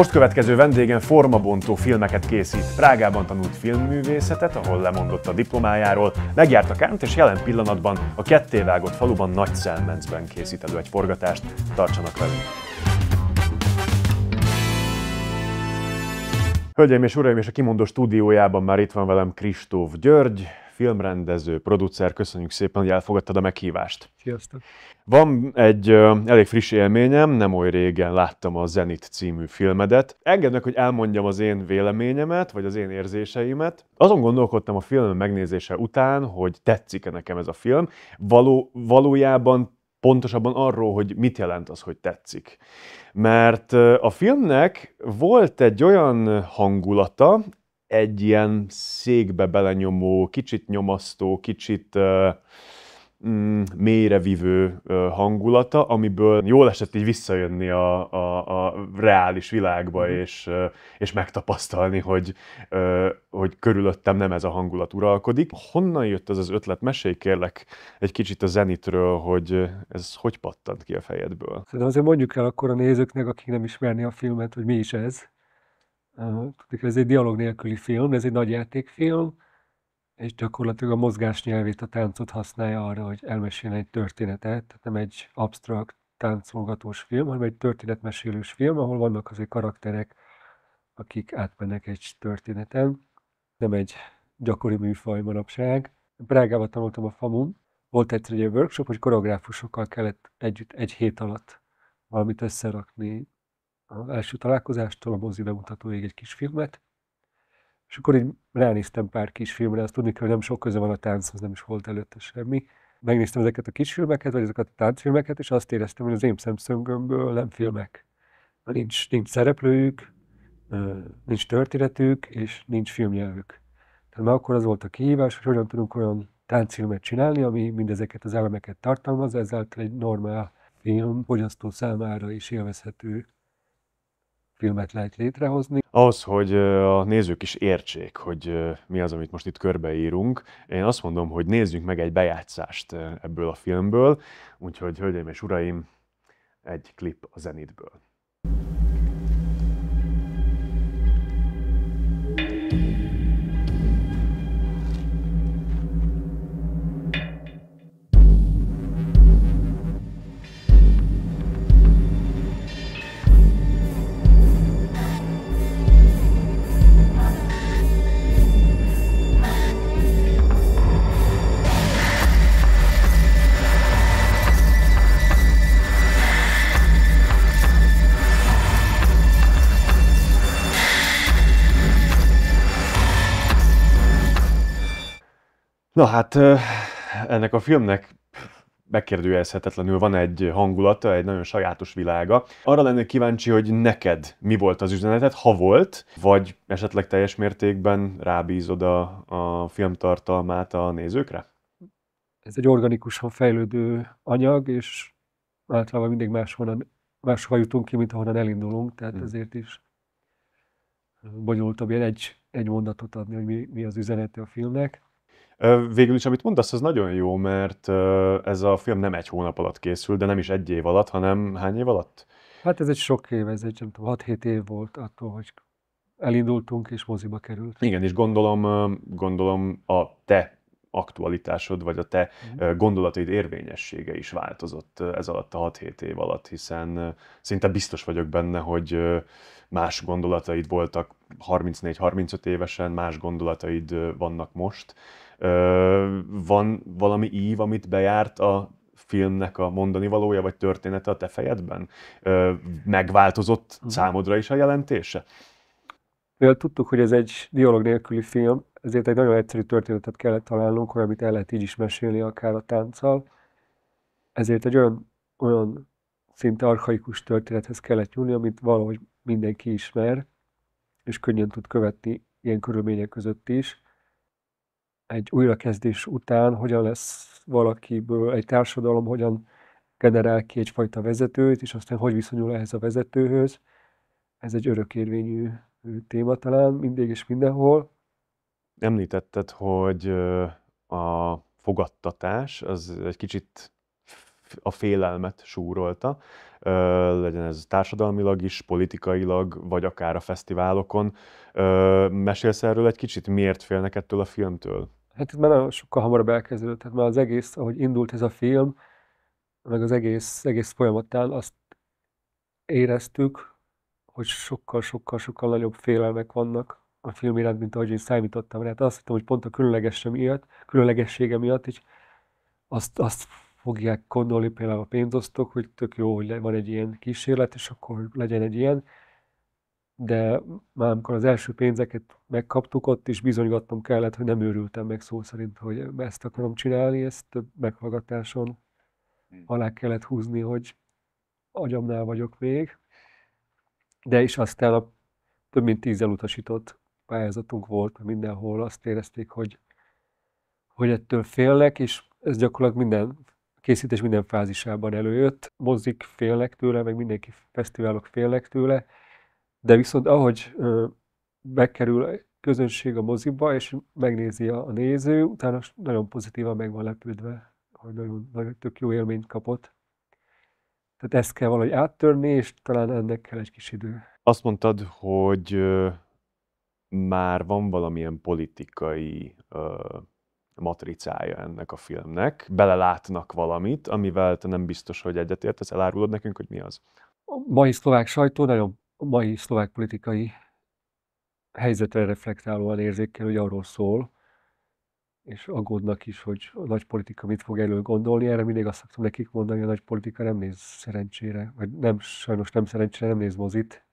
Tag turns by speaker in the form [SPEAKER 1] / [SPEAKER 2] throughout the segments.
[SPEAKER 1] Most következő vendégen formabontó filmeket készít. Prágában tanult filmművészetet, ahol lemondott a diplomájáról, megjárt a Kánt, és jelen pillanatban a kettévágott faluban Nagy Szelmencben készít elő egy forgatást. Tartsanak velünk! Hölgyeim és uraim, és a Kimondó stúdiójában már itt van velem Kristóf György, filmrendező, producer. Köszönjük szépen, hogy elfogadtad a meghívást. Sziasztok! Van egy ö, elég friss élményem, nem oly régen láttam a Zenit című filmedet. meg, hogy elmondjam az én véleményemet, vagy az én érzéseimet. Azon gondolkodtam a film megnézése után, hogy tetszik-e nekem ez a film. Való, valójában pontosabban arról, hogy mit jelent az, hogy tetszik. Mert a filmnek volt egy olyan hangulata, egy ilyen székbe belenyomó, kicsit nyomasztó, kicsit Ö, mm, mélyre vivő hangulata, amiből jól esett így visszajönni a, a, a reális világba, mm. és, és megtapasztalni, hogy, hogy körülöttem nem ez a hangulat uralkodik. Honnan jött ez az ötlet? Mesélj kérlek egy kicsit a zenitről, hogy ez hogy pattant ki a fejedből?
[SPEAKER 2] Szerintem azért mondjuk el akkor a nézőknek, akik nem ismerni a filmet, hogy mi is ez. ez egy dialog nélküli film, ez egy nagy játékfilm, és gyakorlatilag a mozgás nyelvét, a táncot használja arra, hogy elmeséljen egy történetet, tehát nem egy absztrakt táncolgatós film, hanem egy történetmesélős film, ahol vannak azért karakterek, akik átmennek egy történeten. Nem egy gyakori műfaj manapság. Prágában tanultam a FAMUM, volt egyszer egy workshop, hogy koreográfusokkal kellett együtt egy hét alatt valamit összerakni az első találkozástól a mozi bemutatóig egy kis filmet, és akkor így ránéztem pár kisfilmre, azt tudni kell, hogy nem sok köze van a tánchoz, nem is volt előtte semmi. Megnéztem ezeket a kisfilmeket, vagy ezeket a táncfilmeket, és azt éreztem, hogy az én szemszögömből nem filmek. Nincs, nincs szereplőjük, nincs történetük, és nincs filmjelvük. Tehát már akkor az volt a kihívás, hogy hogyan tudunk olyan táncfilmet csinálni, ami mindezeket az elemeket tartalmaz, ezáltal egy normál film fogyasztó számára is élvezhető filmet lehet létrehozni.
[SPEAKER 1] Az, hogy a nézők is értsék, hogy mi az, amit most itt körbeírunk, én azt mondom, hogy nézzünk meg egy bejátszást ebből a filmből, úgyhogy, hölgyeim és uraim, egy klip a zenitből. Na hát, ennek a filmnek megkérdőjelezhetetlenül van egy hangulata, egy nagyon sajátos világa. Arra lennék kíváncsi, hogy neked mi volt az üzenetet, ha volt, vagy esetleg teljes mértékben rábízod a, a film tartalmát a nézőkre?
[SPEAKER 2] Ez egy organikusan fejlődő anyag, és általában mindig máshonnan, máshova jutunk ki, mint ahonnan elindulunk, tehát hmm. ezért is bonyolultabb ilyen egy, egy mondatot adni, hogy mi, mi az üzenete a filmnek.
[SPEAKER 1] Végül is, amit mondasz, az nagyon jó, mert ez a film nem egy hónap alatt készül, de nem is egy év alatt, hanem hány év alatt?
[SPEAKER 2] Hát ez egy sok év, ez egy 6-7 év volt attól, hogy elindultunk és moziba került.
[SPEAKER 1] Igen, és gondolom, gondolom a te aktualitásod, vagy a te mhm. gondolataid érvényessége is változott ez alatt a 6-7 év alatt, hiszen szinte biztos vagyok benne, hogy más gondolataid voltak 34-35 évesen, más gondolataid vannak most. Van valami ív, amit bejárt a filmnek a mondani valója, vagy története a te fejedben? Megváltozott mhm. számodra is a jelentése? Mivel tudtuk, hogy ez egy dialog nélküli film,
[SPEAKER 2] ezért egy nagyon egyszerű történetet kellett találnunk, amit el lehet így is mesélni, akár a tánccal. Ezért egy olyan, olyan szinte archaikus történethez kellett nyúlni, amit valahogy mindenki ismer, és könnyen tud követni ilyen körülmények között is egy újrakezdés után hogyan lesz valakiből egy társadalom, hogyan generál ki egyfajta vezetőt, és aztán hogy viszonyul ehhez a vezetőhöz. Ez egy örökérvényű téma talán mindig és mindenhol.
[SPEAKER 1] Említetted, hogy a fogadtatás az egy kicsit a félelmet súrolta, legyen ez társadalmilag is, politikailag, vagy akár a fesztiválokon. Mesélsz erről egy kicsit, miért félnek ettől a filmtől?
[SPEAKER 2] hát ez már nagyon sokkal hamarabb elkezdődött, tehát már az egész, ahogy indult ez a film, meg az egész, egész folyamatán azt éreztük, hogy sokkal-sokkal-sokkal nagyobb félelmek vannak a film iránt, mint ahogy én számítottam rá. Hát azt hittem, hogy pont a különlegesse miatt, különlegessége miatt, és azt, azt fogják gondolni például a pénzosztok, hogy tök jó, hogy van egy ilyen kísérlet, és akkor legyen egy ilyen de már amikor az első pénzeket megkaptuk, ott is bizonygatnom kellett, hogy nem őrültem meg szó szerint, hogy ezt akarom csinálni, ezt több meghallgatáson hmm. alá kellett húzni, hogy agyamnál vagyok még. De is aztán a több mint tíz elutasított pályázatunk volt, mindenhol azt érezték, hogy, hogy ettől félnek, és ez gyakorlatilag minden készítés minden fázisában előjött. Mozik félnek tőle, meg mindenki fesztiválok félnek tőle, de viszont ahogy bekerül a közönség a moziba, és megnézi a, a néző, utána nagyon pozitívan meg van lepődve, hogy nagyon, nagyon tök jó élményt kapott. Tehát ezt kell valahogy áttörni, és talán ennek kell egy kis idő.
[SPEAKER 1] Azt mondtad, hogy már van valamilyen politikai ö, matricája ennek a filmnek, belelátnak valamit, amivel te nem biztos, hogy egyetértesz, elárulod nekünk, hogy mi az? A mai szlovák sajtó nagyon
[SPEAKER 2] a mai szlovák politikai helyzetre reflektálóan érzékel, hogy arról szól, és aggódnak is, hogy a nagy politika mit fog elő gondolni. Erre mindig azt szoktam nekik mondani, hogy a nagy politika nem néz szerencsére, vagy nem, sajnos nem szerencsére nem néz mozit,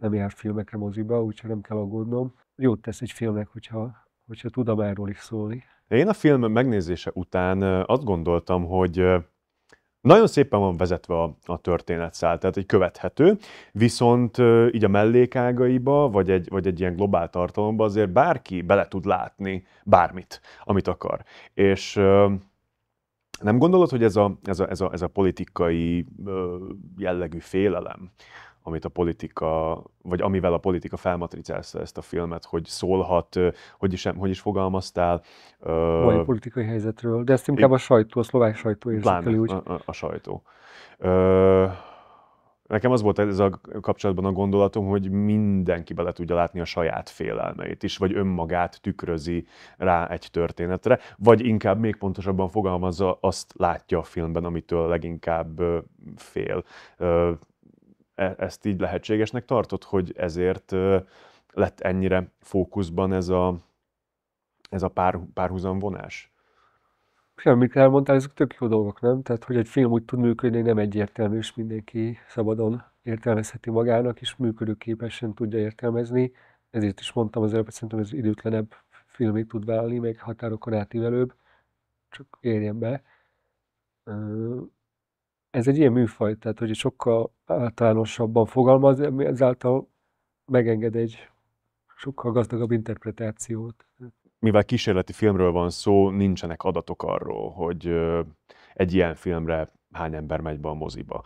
[SPEAKER 2] nem jár filmekre moziba, úgyhogy nem kell aggódnom. Jót tesz egy filmnek, hogyha, hogyha tud a is szólni.
[SPEAKER 1] Én a film megnézése után azt gondoltam, hogy nagyon szépen van vezetve a, a történetszál, tehát egy követhető, viszont így a mellékágaiba, vagy egy, vagy egy ilyen globál tartalomba azért bárki bele tud látni bármit, amit akar. És nem gondolod, hogy ez a, ez a, ez a, ez a politikai jellegű félelem, amit a politika, vagy amivel a politika felmatricálsz ezt a filmet, hogy szólhat, hogy is, hogy is fogalmaztál. Vagy uh,
[SPEAKER 2] politikai helyzetről, de ezt inkább a sajtó, a szlovák sajtó érzékeli úgy.
[SPEAKER 1] A, a sajtó. Uh, nekem az volt ez a kapcsolatban a gondolatom, hogy mindenki bele tudja látni a saját félelmeit is, vagy önmagát tükrözi rá egy történetre, vagy inkább még pontosabban fogalmazza, azt látja a filmben, amitől leginkább fél. E, ezt így lehetségesnek tartod, hogy ezért lett ennyire fókuszban ez a, ez a pár, vonás?
[SPEAKER 2] Ja, amit elmondtál, ezek tök jó dolgok, nem? Tehát, hogy egy film úgy tud működni, nem egyértelmű, és mindenki szabadon értelmezheti magának, és működőképesen tudja értelmezni. Ezért is mondtam az előbb, hogy szerintem ez időtlenebb filmig tud válni, meg határokon átívelőbb, csak érjen be ez egy ilyen műfaj, tehát hogy sokkal általánosabban fogalmaz, ezáltal megenged egy sokkal gazdagabb interpretációt.
[SPEAKER 1] Mivel kísérleti filmről van szó, nincsenek adatok arról, hogy egy ilyen filmre hány ember megy be a moziba.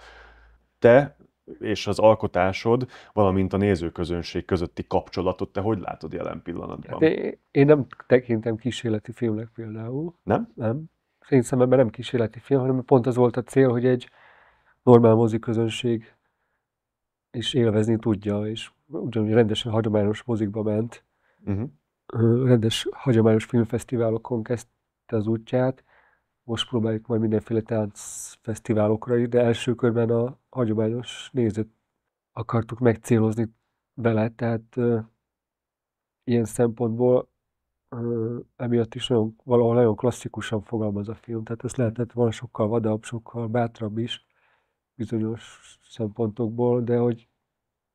[SPEAKER 1] Te és az alkotásod, valamint a nézőközönség közötti kapcsolatot te hogy látod jelen pillanatban? Hát én, én nem
[SPEAKER 2] tekintem kísérleti filmnek például. Nem? Nem én szememben nem kísérleti film, hanem pont az volt a cél, hogy egy normál moziközönség is élvezni tudja, és ugyanúgy rendesen hagyományos mozikba ment, uh-huh. rendes hagyományos filmfesztiválokon kezdte az útját, most próbáljuk majd mindenféle táncfesztiválokra is, de első körben a hagyományos nézőt akartuk megcélozni vele, tehát uh, ilyen szempontból emiatt is nagyon, valahol nagyon klasszikusan fogalmaz a film, tehát ez lehetett volna sokkal vadabb, sokkal bátrabb is bizonyos szempontokból, de hogy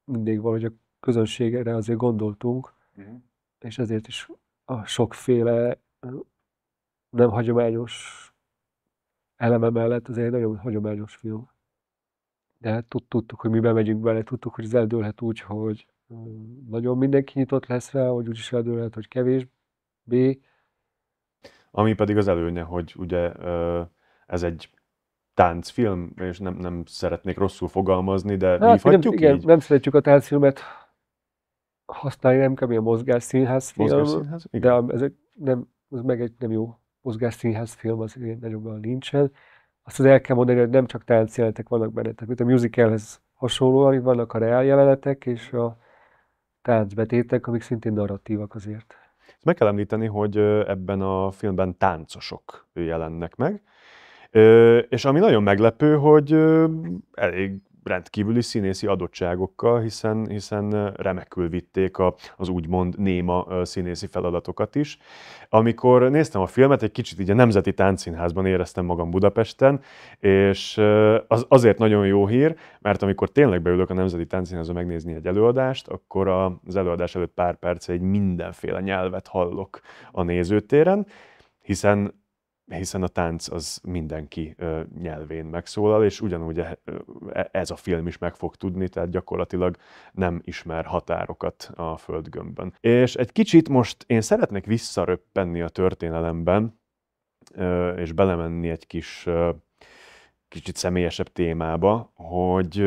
[SPEAKER 2] mindig valahogy a közönségre azért gondoltunk, uh-huh. és ezért is a sokféle nem hagyományos eleme mellett azért egy nagyon hagyományos film. De hát tudtuk, hogy mi bemegyünk bele, tudtuk, hogy ez eldőlhet úgy, hogy nagyon mindenki nyitott lesz rá, hogy úgy is eldőlhet, hogy kevés, B.
[SPEAKER 1] Ami pedig az előnye, hogy ugye ez egy táncfilm, és nem, nem szeretnék rosszul fogalmazni, de hát, mi nem, igen, így?
[SPEAKER 2] nem szeretjük a táncfilmet használni, nem kell, a mozgásszínház film, de ez, nem, ez meg egy nem jó mozgásszínház film, az ilyen nagyon nincsen. Azt az el kell mondani, hogy nem csak táncjelenetek vannak benne, tehát mint a musicalhez hasonlóan, itt vannak a reál jelenetek és a táncbetétek, amik szintén narratívak azért.
[SPEAKER 1] Ezt meg kell említeni, hogy ebben a filmben táncosok jelennek meg, és ami nagyon meglepő, hogy elég rendkívüli színészi adottságokkal, hiszen, hiszen remekül vitték a, az úgymond néma színészi feladatokat is. Amikor néztem a filmet, egy kicsit így a Nemzeti Táncszínházban éreztem magam Budapesten, és az azért nagyon jó hír, mert amikor tényleg beülök a Nemzeti Táncszínházba megnézni egy előadást, akkor az előadás előtt pár perc egy mindenféle nyelvet hallok a nézőtéren, hiszen hiszen a tánc az mindenki nyelvén megszólal, és ugyanúgy e, e, ez a film is meg fog tudni, tehát gyakorlatilag nem ismer határokat a földgömbön. És egy kicsit most én szeretnék visszaröppenni a történelemben, és belemenni egy kis kicsit személyesebb témába, hogy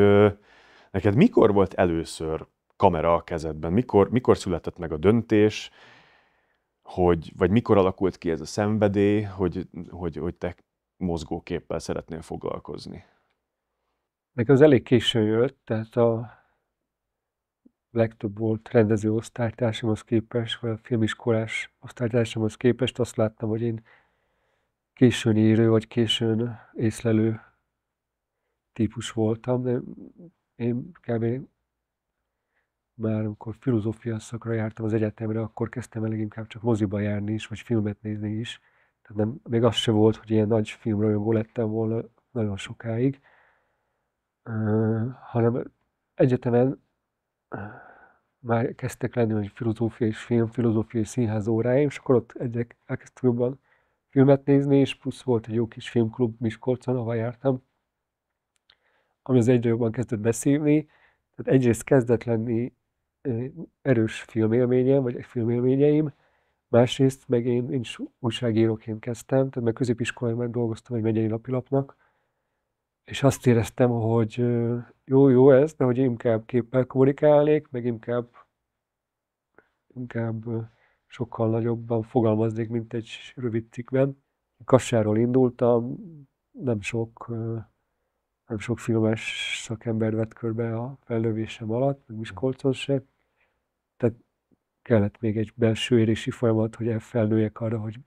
[SPEAKER 1] neked mikor volt először kamera a kezedben? Mikor, mikor született meg a döntés, hogy, vagy mikor alakult ki ez a szenvedély, hogy, hogy, hogy te mozgóképpel szeretnél foglalkozni?
[SPEAKER 2] Nekem az elég késő jött, tehát a legtöbb volt rendező osztálytársamhoz képest, vagy a filmiskolás osztálytársamhoz képest azt láttam, hogy én későn írő, vagy későn észlelő típus voltam, de én kb már amikor filozófia szakra jártam az egyetemre, akkor kezdtem el leginkább csak moziba járni is, vagy filmet nézni is. Tehát nem, még az se volt, hogy ilyen nagy filmrajongó lettem volna nagyon sokáig, uh, hanem egyetemen uh, már kezdtek lenni, hogy filozófia és film, filozófia és színház óráim, és akkor ott egyek elkezdtem jobban filmet nézni, és plusz volt egy jó kis filmklub Miskolcon, ahol jártam, ami az egyre jobban kezdett beszívni, tehát egyrészt kezdett lenni erős filmélményem, vagy egy filmélményeim, másrészt meg én, én is újságíróként kezdtem, tehát meg középiskolában dolgoztam egy megyei napilapnak, és azt éreztem, hogy jó, jó ez, de hogy inkább képpel kommunikálnék, meg inkább, inkább sokkal nagyobban fogalmaznék, mint egy rövid cikkben. Kassáról indultam, nem sok, nem sok filmes szakember vett körbe a fellövésem alatt, meg Miskolcon se, tehát kellett még egy belső érési folyamat, hogy felnőjek arra, hogy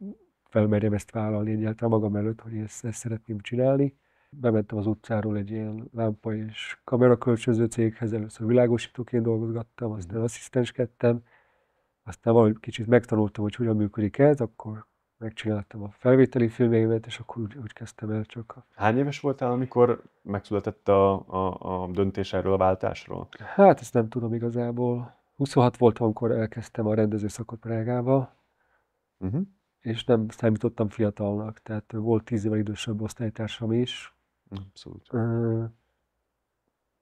[SPEAKER 2] felmerjem ezt vállalni egyáltalán magam előtt, hogy ezt, ezt szeretném csinálni. Bementem az utcáról egy ilyen lámpa és kölcsönző céghez, először világosítóként dolgozgattam, aztán mhm. asszisztenskedtem, aztán valahogy kicsit megtanultam, hogy hogyan működik ez, akkor megcsináltam a felvételi filmjeimet, és akkor úgy, úgy kezdtem el csak. A...
[SPEAKER 1] Hány éves voltál, amikor megszületett a, a, a döntés erről a váltásról?
[SPEAKER 2] Hát ezt nem tudom igazából. 26 voltam, amikor elkezdtem a rendező szakot Prágába, uh-huh. és nem számítottam fiatalnak, tehát volt 10 évvel idősebb osztálytársam is. Mhm, abszolút. Uh,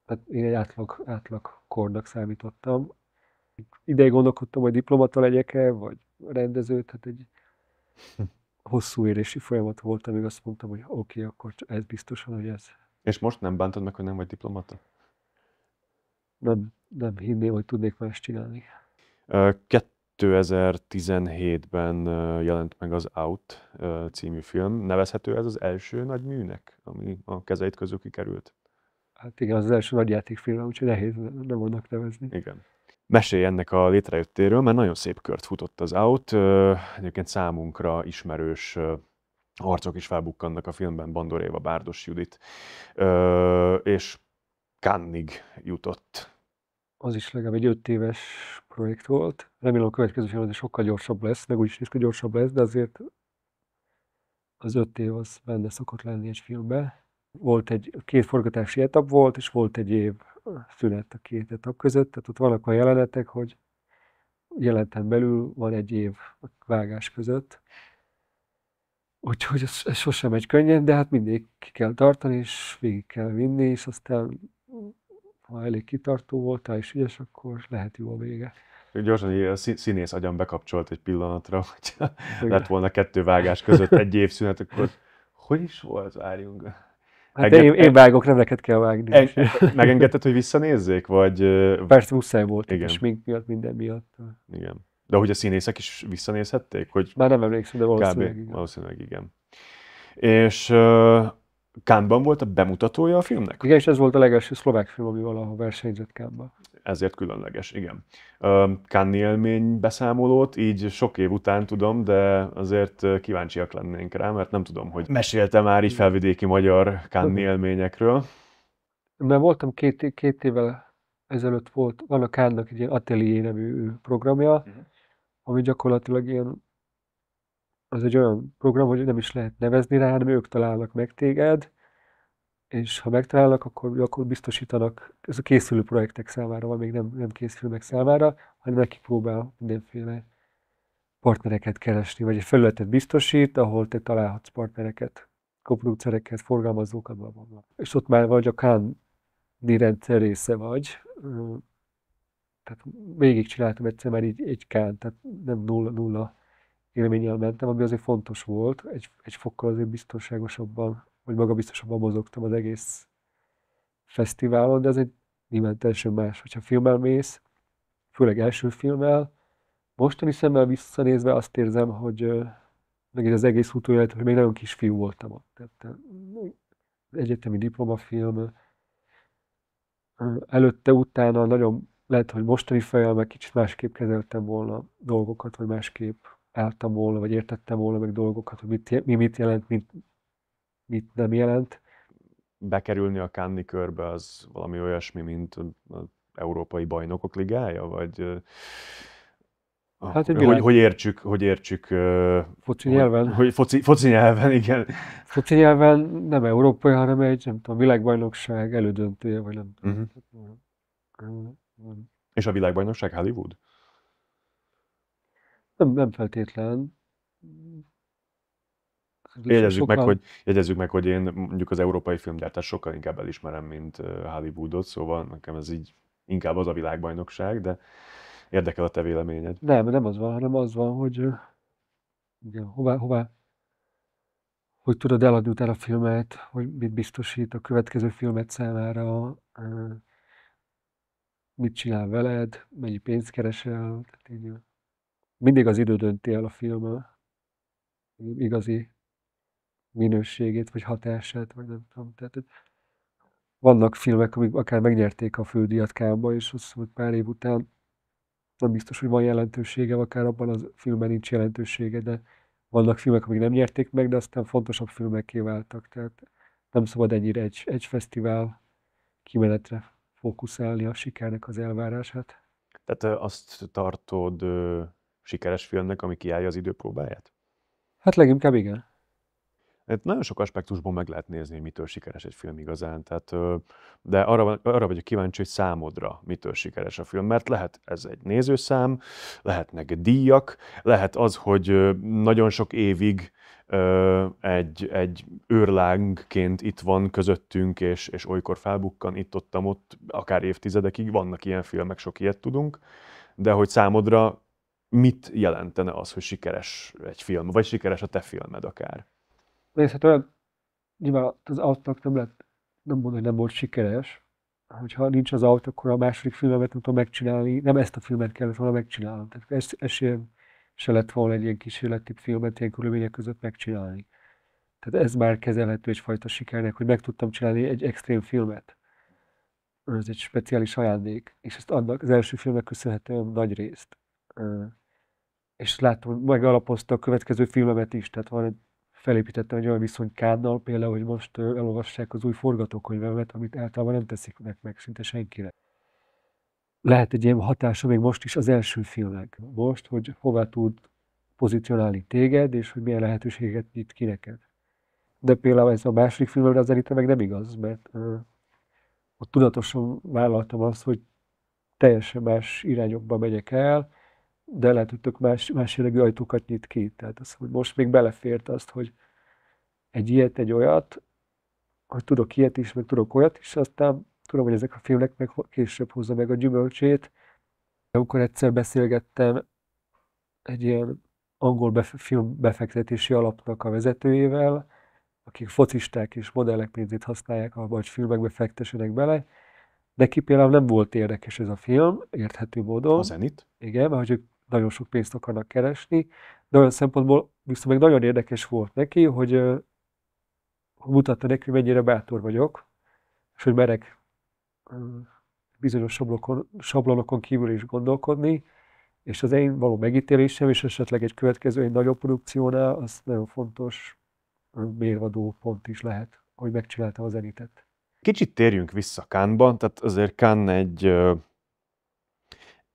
[SPEAKER 2] tehát én egy átlag, átlag kornak számítottam. Ideig gondolkodtam, hogy diplomata legyek-e, vagy rendező, tehát egy hosszú érési folyamat volt, amíg azt mondtam, hogy oké, okay, akkor ez biztosan, hogy ez.
[SPEAKER 1] És most nem bántod meg, hogy nem vagy diplomata? Nem nem
[SPEAKER 2] hinném, hogy tudnék más csinálni.
[SPEAKER 1] 2017-ben jelent meg az Out című film. Nevezhető ez az első nagy műnek, ami a kezeit közül kikerült?
[SPEAKER 2] Hát igen, az, első nagy játékfilm, úgyhogy nehéz nem annak nevezni. Igen.
[SPEAKER 1] Mesélj ennek a létrejöttéről, mert nagyon szép kört futott az Out. Egyébként számunkra ismerős arcok is felbukkannak a filmben, Bandoréva Bárdos Judit, és Kannig jutott az is
[SPEAKER 2] legalább egy 5 éves projekt volt. Remélem a következő feladat sokkal gyorsabb lesz, meg úgyis néz ki, gyorsabb lesz, de azért az 5 év az benne szokott lenni egy filmbe. Volt egy, két forgatási etap volt, és volt egy év szünet a két etap között, tehát ott vannak a jelenetek, hogy jelenten belül van egy év a vágás között. Úgyhogy ez, ez sosem egy könnyen, de hát mindig ki kell tartani, és végig kell vinni, és aztán ha elég kitartó voltál és ügyes, akkor lehet jó a vége.
[SPEAKER 1] Gyorsan így a színész agyam bekapcsolt egy pillanatra, hogy lett volna kettő vágás között egy szünet, akkor hogy is volt, várjunk. Hát Enged... én, én vágok, nem neked kell vágni. En... Megengedted, hogy visszanézzék, vagy... Persze, muszáj volt, Igen. és mink
[SPEAKER 2] miatt, minden miatt.
[SPEAKER 1] Igen. De hogy a színészek is visszanézhették? Hogy Már nem emlékszem, de valószínűleg kb. igen. Valószínűleg igen. És Kámban volt a bemutatója a filmnek?
[SPEAKER 2] Igen, és ez volt a legelső szlovák film, ami valaha versenyzett Kámban.
[SPEAKER 1] Ezért különleges, igen. Kánni élmény beszámolót így sok év után tudom, de azért kíváncsiak lennénk rá, mert nem tudom, hogy mesélte már így felvidéki magyar Kánni élményekről.
[SPEAKER 2] Mert voltam két, két évvel ezelőtt volt, van a Kánnak egy ilyen ateliénevű programja, uh-huh. ami gyakorlatilag ilyen az egy olyan program, hogy nem is lehet nevezni rá, hanem ők találnak meg téged, és ha megtalálnak, akkor, akkor biztosítanak, ez a készülő projektek számára, van, még nem, nem készülnek számára, hanem neki próbál mindenféle partnereket keresni, vagy egy felületet biztosít, ahol te találhatsz partnereket, koproducereket, forgalmazókat, bla, bla, bla. És ott már vagy a Kán rendszer része vagy, tehát csináltam egyszer már így egy kán, tehát nem nulla, nulla élménnyel mentem, ami azért fontos volt, egy, egy fokkal azért biztonságosabban, vagy magabiztosabban mozogtam az egész fesztiválon, de ez egy nyilván teljesen más, hogyha filmmel mész, főleg első filmmel, mostani szemmel visszanézve azt érzem, hogy meg az egész utóélet, hogy még nagyon kis fiú voltam ott. Tehát egyetemi diplomafilm, előtte, utána nagyon lehet, hogy mostani fejjel meg kicsit másképp kezeltem volna dolgokat, vagy másképp állta volna, vagy értette volna meg dolgokat, hogy mit, mi mit jelent, mit, mit nem jelent.
[SPEAKER 1] Bekerülni a Cannes körbe az valami olyasmi, mint az Európai Bajnokok Ligája, vagy Hát hogy, hogy, értsük, hogy értsük... Foci nyelven? Hogy, foci, foci nyelven, igen.
[SPEAKER 2] Foci nyelven nem európai, hanem egy, nem tudom, világbajnokság elődöntője, vagy nem tudom.
[SPEAKER 1] Uh-huh. És a világbajnokság Hollywood?
[SPEAKER 2] Nem, nem feltétlen.
[SPEAKER 1] Hát jegyezzük meg, hogy, jegyezzük meg, hogy én mondjuk az európai filmgyártást sokkal inkább elismerem, mint Hollywoodot, szóval nekem ez így inkább az a világbajnokság, de érdekel a te véleményed.
[SPEAKER 2] Nem, nem az van, hanem az van, hogy igen, hová, hová, hogy tudod eladni utána a filmet, hogy mit biztosít a következő filmet számára, mit csinál veled, mennyi pénzt keresel, tehát így mindig az idő dönti el a film igazi minőségét, vagy hatását, vagy nem tudom. Tehát vannak filmek, amik akár megnyerték a fődíjat Kámba, és azt mondjuk hogy pár év után nem biztos, hogy van jelentősége, akár abban a filmben nincs jelentősége, de vannak filmek, amik nem nyerték meg, de aztán fontosabb filmekké váltak. Tehát nem szabad ennyire egy, egy fesztivál kimenetre fókuszálni a sikernek az elvárását.
[SPEAKER 1] Tehát azt tartod sikeres filmnek, ami kiállja az időpróbáját?
[SPEAKER 2] Hát leginkább igen.
[SPEAKER 1] Hát nagyon sok aspektusból meg lehet nézni, hogy mitől sikeres egy film igazán, tehát, de arra, arra vagyok kíváncsi, hogy számodra mitől sikeres a film, mert lehet ez egy nézőszám, lehetnek díjak, lehet az, hogy nagyon sok évig egy, egy őrlángként itt van közöttünk, és, és olykor felbukkan itt ott, ott, akár évtizedekig, vannak ilyen filmek, sok ilyet tudunk, de hogy számodra mit jelentene az, hogy sikeres egy film, vagy sikeres a te filmed akár?
[SPEAKER 2] Nézd, hát olyan, nyilván az autók nem lett, nem mondom, hogy nem volt sikeres, hogyha nincs az autó, akkor a második filmemet nem tudom megcsinálni, nem ezt a filmet kellett volna megcsinálnom. Tehát ez, esélyem se lett volna egy ilyen kísérleti filmet ilyen körülmények között megcsinálni. Tehát ez már kezelhető egyfajta sikernek, hogy meg tudtam csinálni egy extrém filmet. Ez egy speciális ajándék, és ezt annak az első filmnek köszönhetően nagy részt és láttam, megalapozta a következő filmemet is, tehát van egy, felépítettem egy olyan viszony Kánnal, például, hogy most elolvassák az új forgatókönyvemet, amit általában nem teszik meg, meg szinte senkinek. Lehet egy ilyen hatása még most is az első filmnek. Most, hogy hová tud pozícionálni téged, és hogy milyen lehetőséget nyit ki neked. De például ez a második film, az elite meg nem igaz, mert uh, ott tudatosan vállaltam azt, hogy teljesen más irányokba megyek el, de lehet, hogy tök más, más jellegű ajtókat nyit ki. Tehát az, hogy most még belefért azt, hogy egy ilyet, egy olyat, hogy tudok ilyet is, meg tudok olyat is, aztán tudom, hogy ezek a filmek meg később hozza meg a gyümölcsét. Amikor egyszer beszélgettem egy ilyen angol bef- film befektetési alapnak a vezetőjével, akik focisták és modellek pénzét használják, vagy filmekbe fektessenek bele. Neki például nem volt érdekes ez a film, érthető módon. A zenit? Igen, mert hogy ők nagyon sok pénzt akarnak keresni, de olyan szempontból viszont meg nagyon érdekes volt neki, hogy mutatta neki, hogy mennyire bátor vagyok, és hogy merek bizonyos sablokon, sablonokon kívül is gondolkodni, és az én való megítélésem, és esetleg egy következő, egy nagyobb produkciónál, az nagyon fontos mérvadó pont is lehet, hogy megcsináltam az
[SPEAKER 1] zenitet. Kicsit térjünk vissza Kánban, tehát azért Kán egy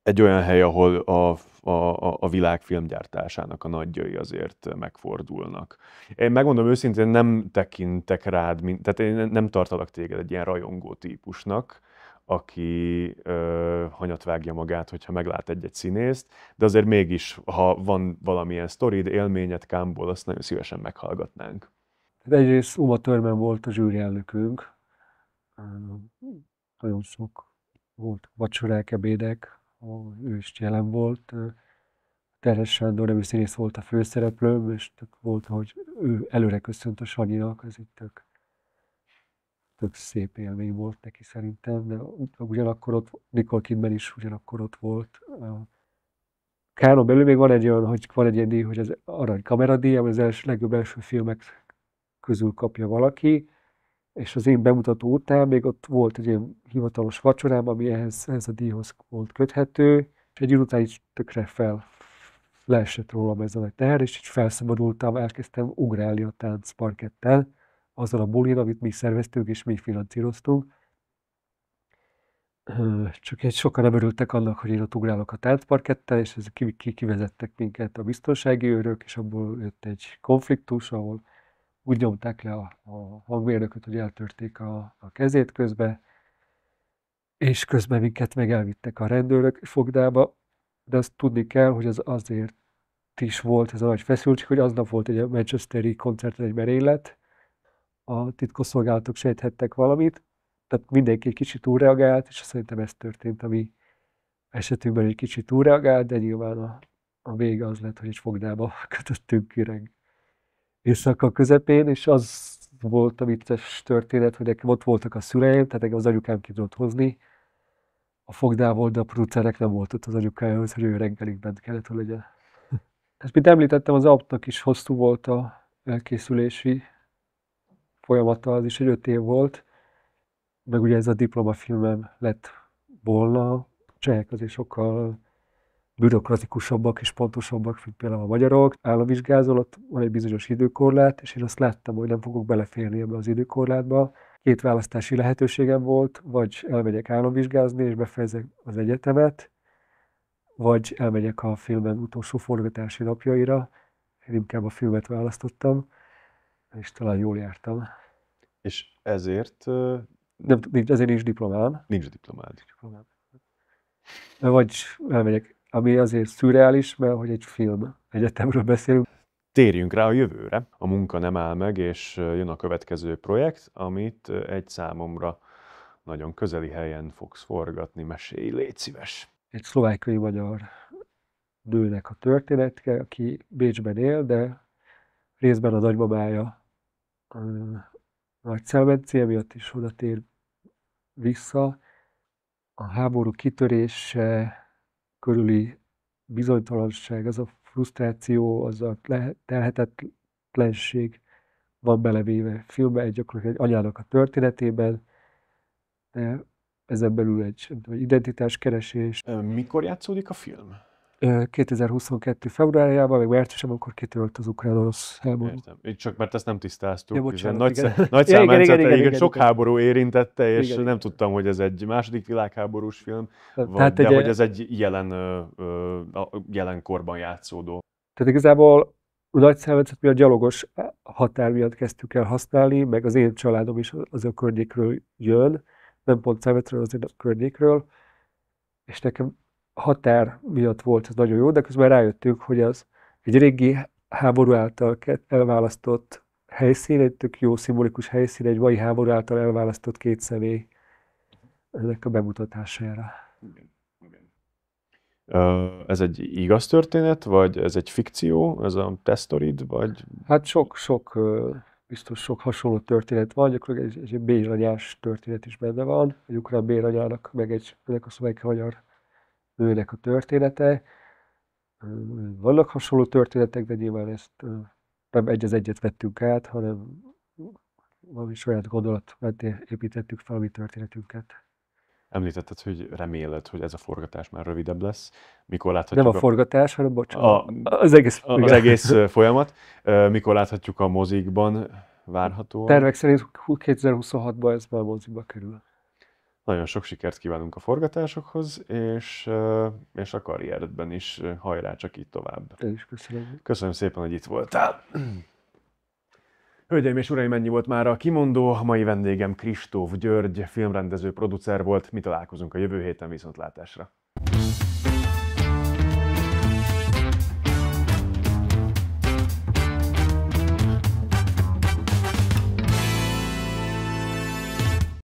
[SPEAKER 1] egy olyan hely, ahol a, a, a világ filmgyártásának a nagyjai azért megfordulnak. Én megmondom őszintén, nem tekintek rád, mint, tehát én nem tartalak téged egy ilyen rajongó típusnak, aki ö, hanyat vágja magát, hogyha meglát egy-egy színészt, de azért mégis, ha van valamilyen sztorid, élményed Kámból, azt nagyon szívesen meghallgatnánk.
[SPEAKER 2] Hát egyrészt Uma Törmen volt a zsűri elnökünk, nagyon sok volt vacsorák, ebédek, ő is jelen volt. Teres Sándor nevű színész volt a főszereplőm, és tök volt, hogy ő előre köszönt a Sanyinak, ez itt tök, tök szép élmény volt neki szerintem, de ugyanakkor ott, Nicole Kidman is ugyanakkor ott volt. Kánon belül még van egy olyan, hogy van egy ilyen díj, hogy az Arany Kameradíj, az első legjobb első filmek közül kapja valaki, és az én bemutató után még ott volt egy ilyen hivatalos vacsorám, ami ehhez, ehhez a díjhoz volt köthető, és egy idő után így tökre fel leesett rólam ez a nagy teher, és így felszabadultam, elkezdtem ugrálni a parkettel, azzal a bulin, amit mi szerveztünk és mi finanszíroztunk. Csak egy sokan nem örültek annak, hogy én ott ugrálok a táncparkettel, és ez kivezettek minket a biztonsági őrök, és abból jött egy konfliktus, ahol úgy nyomták le a, a hangmérnököt, hogy eltörték a, a kezét közben, és közben minket meg elvittek a rendőrök fogdába, de azt tudni kell, hogy az azért is volt ez a nagy feszültség, hogy aznap volt egy Manchesteri koncerten egy merénylet, a titkosszolgálatok sejthettek valamit, tehát mindenki egy kicsit túlreagált, és szerintem ez történt, ami esetünkben egy kicsit túlreagált, de nyilván a, a vége az lett, hogy egy fogdába kötöttünk ki éjszaka közepén, és az volt a vicces történet, hogy nekem ott voltak a szüleim, tehát nekem az anyukám ki tudott hozni, a fogdával, de a producerek nem volt ott az anyukájához, hogy ő reggelig bent kellett, hogy legyen. Ezt, mint említettem, az apnak is hosszú volt a elkészülési folyamata, az is egy öt év volt, meg ugye ez a diplomafilmem lett volna, csehek azért sokkal bürokratikusabbak és pontosabbak, mint például a magyarok. Államvizsgázolat, van egy bizonyos időkorlát, és én azt láttam, hogy nem fogok beleférni ebbe az időkorlátba. Két választási lehetőségem volt, vagy elmegyek államvizsgázni, és befejezek az egyetemet, vagy elmegyek a filmen utolsó forgatási napjaira. Én inkább a filmet választottam, és talán jól jártam. És
[SPEAKER 1] ezért... Nem,
[SPEAKER 2] nincs, ezért nincs diplomám.
[SPEAKER 1] Nincs diplomád. Nincs diplomám.
[SPEAKER 2] Vagy elmegyek ami azért szürreális, mert hogy egy film egyetemről beszélünk.
[SPEAKER 1] Térjünk rá a jövőre. A munka nem áll meg, és jön a következő projekt, amit egy számomra nagyon közeli helyen fogsz forgatni. Mesélj, légy szíves! Egy
[SPEAKER 2] szlovákiai magyar nőnek a történetke, aki Bécsben él, de részben a nagymamája a nagy szelmenci, miatt is oda tér vissza. A háború kitörése körüli bizonytalanság, az a frusztráció, az a telhetetlenség van belevéve filmbe, egy gyakorlatilag egy anyának a történetében, de ezen belül egy, egy identitáskeresés. Mikor
[SPEAKER 1] játszódik a film?
[SPEAKER 2] 2022. februárjában, vagy márciusban, amikor kitölt az ukrán-orosz háború.
[SPEAKER 1] csak mert ezt nem tisztáztuk. Ja, bocsánat, nagy, igen. Szá- nagy igen, igen, igen, igen, igen, sok igen. háború érintette, és igen, nem tudtam, hogy ez egy második világháborús film, vagy, hát de hogy ez egy jelen, jelenkorban játszódó.
[SPEAKER 2] Tehát igazából a nagy számvetet mi a gyalogos határ miatt kezdtük el használni, meg az én családom is az a környékről jön, nem pont számvetről, az a környékről, és nekem határ miatt volt ez nagyon jó, de közben rájöttünk, hogy az egy régi háború által elválasztott helyszín, egy tök jó szimbolikus helyszín, egy mai háború által elválasztott két személy ennek a bemutatására. Igen,
[SPEAKER 1] Ez egy igaz történet, vagy ez egy fikció, ez a tesztorid, vagy?
[SPEAKER 2] Hát sok-sok, biztos sok hasonló történet van, gyakorlatilag egy, egy béranyás történet is benne van, egy ukrán béranyának, meg egy, ennek a szlovák magyar nőnek a története. Vannak hasonló történetek, de nyilván ezt nem egy az egyet vettünk át, hanem valami saját gondolat építettük fel a mi történetünket.
[SPEAKER 1] Említetted, hogy reméled, hogy ez a forgatás már rövidebb lesz. Mikor láthatjuk Nem a, a forgatás, hanem bocsánat, a, az egész, az egész folyamat. Mikor láthatjuk a mozikban várható? Tervek
[SPEAKER 2] szerint 2026-ban ez már mozikba kerül.
[SPEAKER 1] Nagyon sok sikert kívánunk a forgatásokhoz, és, és a karrieredben is hajrá csak így tovább. Én is köszönöm. Köszönöm szépen, hogy itt voltál. Hölgyeim és uraim, ennyi volt már a kimondó. A mai vendégem Kristóf György, filmrendező, producer volt. Mi találkozunk a jövő héten viszontlátásra.